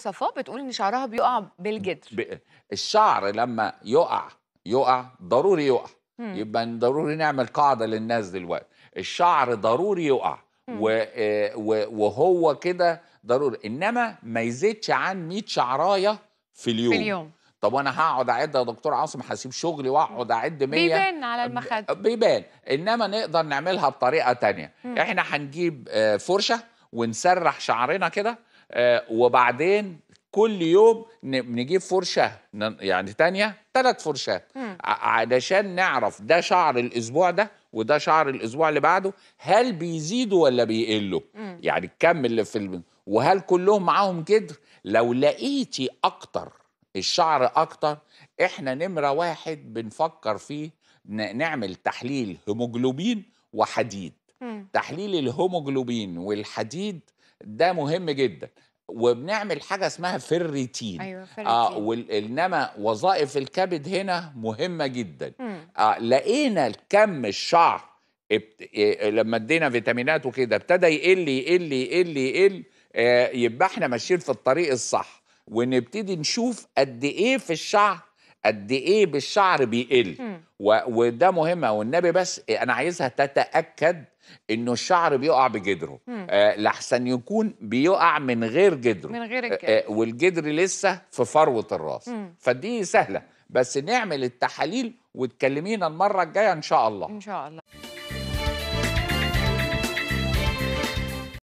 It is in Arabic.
صفاء بتقول ان شعرها بيقع بالجدر ب... الشعر لما يقع يقع ضروري يقع مم. يبقى ضروري نعمل قاعده للناس دلوقتي الشعر ضروري يقع و... آه، و... وهو كده ضروري انما ما يزيدش عن 100 شعرايه في اليوم في اليوم طب وانا هقعد اعد يا دكتور عاصم هسيب شغلي واقعد اعد 100 بيبان على المخده بيبان انما نقدر نعملها بطريقه ثانيه احنا هنجيب آه، فرشه ونسرح شعرنا كده آه، وبعدين كل يوم نجيب فرشه يعني تانية ثلاث فرشات علشان نعرف ده شعر الاسبوع ده وده شعر الاسبوع اللي بعده هل بيزيدوا ولا بيقلوا يعني الكم اللي في الم... وهل كلهم معاهم جدر لو لقيتي اكتر الشعر اكتر احنا نمره واحد بنفكر فيه نعمل تحليل هيموجلوبين وحديد تحليل الهيموجلوبين والحديد ده مهم جدا وبنعمل حاجه اسمها فريتين ايوه آه انما وظائف الكبد هنا مهمه جدا إمم. آه لقينا الكم الشعر ابت... إيه لما ادينا فيتامينات وكده ابتدى يقل يقل يقل يقل آه يبقى احنا ماشيين في الطريق الصح ونبتدي نشوف قد ايه في الشعر قد ايه بالشعر بيقل و... وده مهمه والنبي بس انا عايزها تتاكد انه الشعر بيقع بجدره آه لحسن يكون بيقع من غير جدره من غير آه، الجدر. آه والجدر لسه في فروه الراس مم. فدي سهله بس نعمل التحاليل وتكلمينا المره الجايه ان شاء الله ان شاء الله